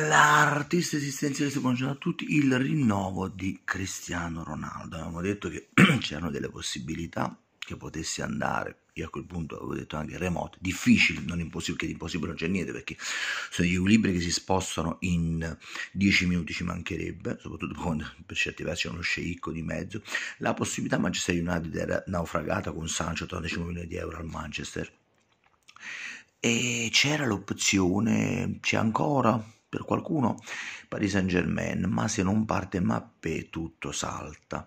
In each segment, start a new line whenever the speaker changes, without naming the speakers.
l'artista esistenzialista concede a tutti il rinnovo di Cristiano Ronaldo. Avevamo detto che c'erano delle possibilità che potesse andare, io a quel punto avevo detto anche remote difficile, non impossibile, che di impossibile non c'è niente perché sono gli equilibri che si spostano in 10 minuti, ci mancherebbe, soprattutto quando per certi versi c'è uno sceicco di mezzo. La possibilità Manchester United era naufragata con Sancho, 85 milioni di euro al Manchester. E c'era l'opzione, c'è ancora, per qualcuno Paris Saint Germain, ma se non parte Mappé tutto salta.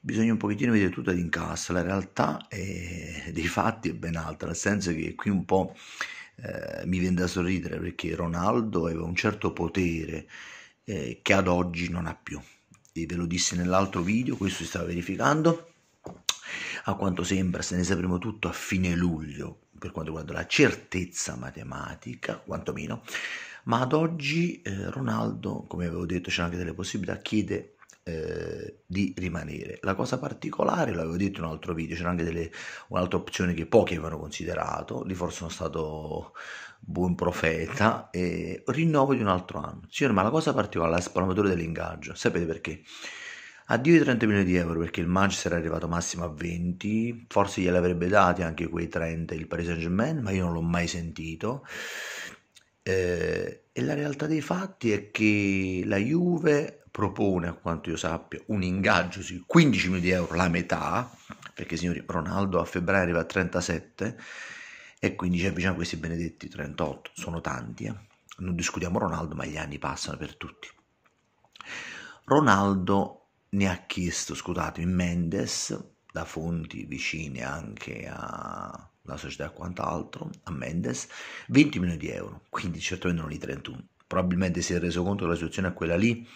Bisogna un pochettino vedere tutto ad incassa, la realtà è, dei fatti è ben altra, nel senso che qui un po' eh, mi viene da sorridere perché Ronaldo aveva un certo potere eh, che ad oggi non ha più. E ve lo disse nell'altro video, questo si stava verificando a quanto sembra se ne sapremo tutto a fine luglio, per quanto riguarda la certezza matematica, quantomeno, ma ad oggi eh, Ronaldo, come avevo detto, c'è anche delle possibilità, chiede eh, di rimanere. La cosa particolare, l'avevo detto in un altro video, c'era anche delle, un'altra opzione che pochi avevano considerato, lì forse sono stato buon profeta, e eh, rinnovo di un altro anno. Signore, ma la cosa particolare è la spalmatore dell'ingaggio, sapete perché? addio i 30 milioni di euro perché il Manchester è arrivato massimo a 20, forse gliel'avrebbe dati anche quei 30 il Paris Saint Germain, ma io non l'ho mai sentito. Eh, e la realtà dei fatti è che la Juve propone, a quanto io sappia, un ingaggio su 15 milioni di euro, la metà, perché signori Ronaldo a febbraio arriva a 37 e quindi ci avviciniamo questi benedetti 38, sono tanti, eh. non discutiamo Ronaldo ma gli anni passano per tutti. Ronaldo ne ha chiesto, scusatemi, Mendes, da fonti vicine anche alla società e quant'altro, a Mendes, 20 milioni di euro, quindi certamente non i 31. Probabilmente si è reso conto che la situazione è quella lì,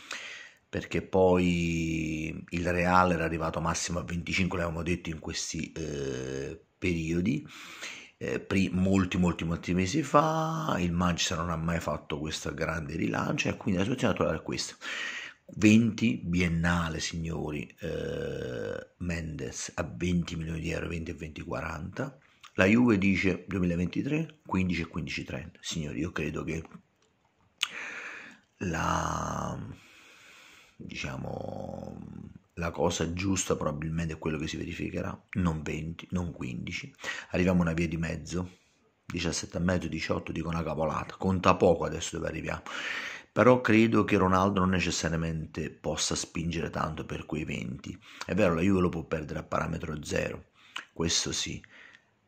perché poi il Real era arrivato massimo a 25, l'avevamo detto, in questi eh, periodi. Eh, pri- molti, molti, molti mesi fa il Manchester non ha mai fatto questo grande rilancio e quindi la situazione attuale è questa. 20 biennale, signori, eh, Mendes a 20 milioni di euro, 20 e 20 40. La Juve dice 2023, 15 e 15 30. Signori, io credo che la, diciamo, la cosa giusta probabilmente è quello che si verificherà, non 20, non 15. Arriviamo a una via di mezzo, 17 e mezzo, 18, dico una cavolata, conta poco adesso dove arriviamo però credo che Ronaldo non necessariamente possa spingere tanto per quei 20. È vero, la Juve lo può perdere a parametro zero, questo sì,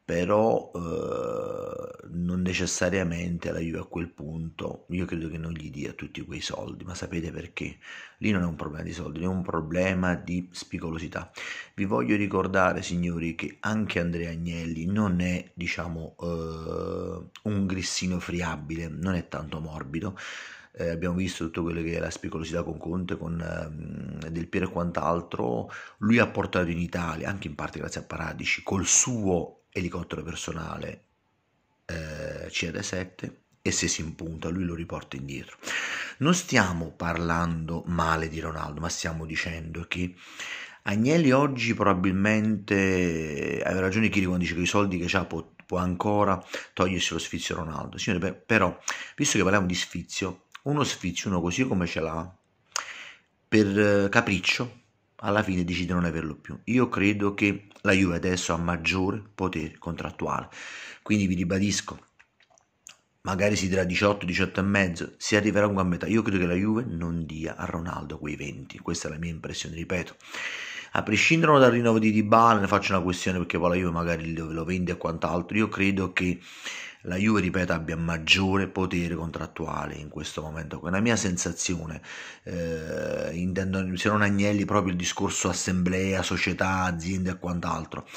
però eh, non necessariamente la Juve a quel punto io credo che non gli dia tutti quei soldi ma sapete perché? lì non è un problema di soldi è un problema di spicolosità vi voglio ricordare signori che anche Andrea Agnelli non è diciamo eh, un grissino friabile non è tanto morbido eh, abbiamo visto tutto quello che è la spicolosità con Conte, con ehm, Del Piero e quant'altro, lui ha portato in Italia, anche in parte grazie a Paradici, col suo elicottero personale eh, CD7 e se si impunta lui lo riporta indietro. Non stiamo parlando male di Ronaldo, ma stiamo dicendo che Agnelli oggi probabilmente aveva ragione Chiri quando dice che i soldi che ha può, può, ancora togliersi lo sfizio Ronaldo. Signore, però, visto che parliamo di sfizio, uno sfizio, uno così come ce l'ha, per eh, capriccio, alla fine decide di non averlo più. Io credo che la Juve adesso ha maggiore potere contrattuale, quindi vi ribadisco, magari si dirà 18, 18 e mezzo, si arriverà un po' a metà. Io credo che la Juve non dia a Ronaldo quei 20, questa è la mia impressione, ripeto a prescindere dal rinnovo di Dybala ne faccio una questione perché poi la Juve magari lo vende e quant'altro io credo che la Juve, ripeto, abbia maggiore potere contrattuale in questo momento. È una mia sensazione. Eh, intendo, se non Agnelli, proprio il discorso assemblea, società, aziende e quant'altro.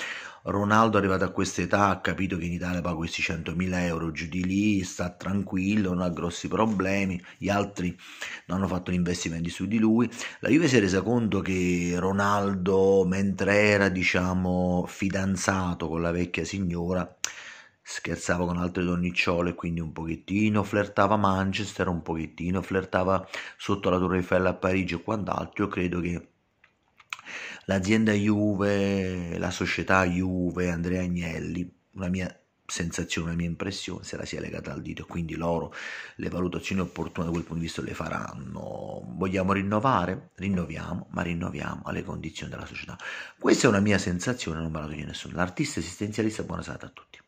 Ronaldo è arrivato a questa età, ha capito che in Italia paga questi 100.000 euro giù di lì, sta tranquillo, non ha grossi problemi, gli altri non hanno fatto investimenti su di lui. La Juve si è resa conto che Ronaldo, mentre era diciamo fidanzato con la vecchia signora, scherzava con altre donnicciole, quindi un pochettino flirtava a Manchester, un pochettino flirtava sotto la Torre Eiffel a Parigi e quant'altro. Io credo che l'azienda Juve, la società Juve, Andrea Agnelli, la mia sensazione, la mia impressione se la sia legata al dito, quindi loro le valutazioni opportune da quel punto di vista le faranno. Vogliamo rinnovare? Rinnoviamo, ma rinnoviamo alle condizioni della società. Questa è una mia sensazione, non me la toglie nessuno. L'artista esistenzialista, buona serata a tutti.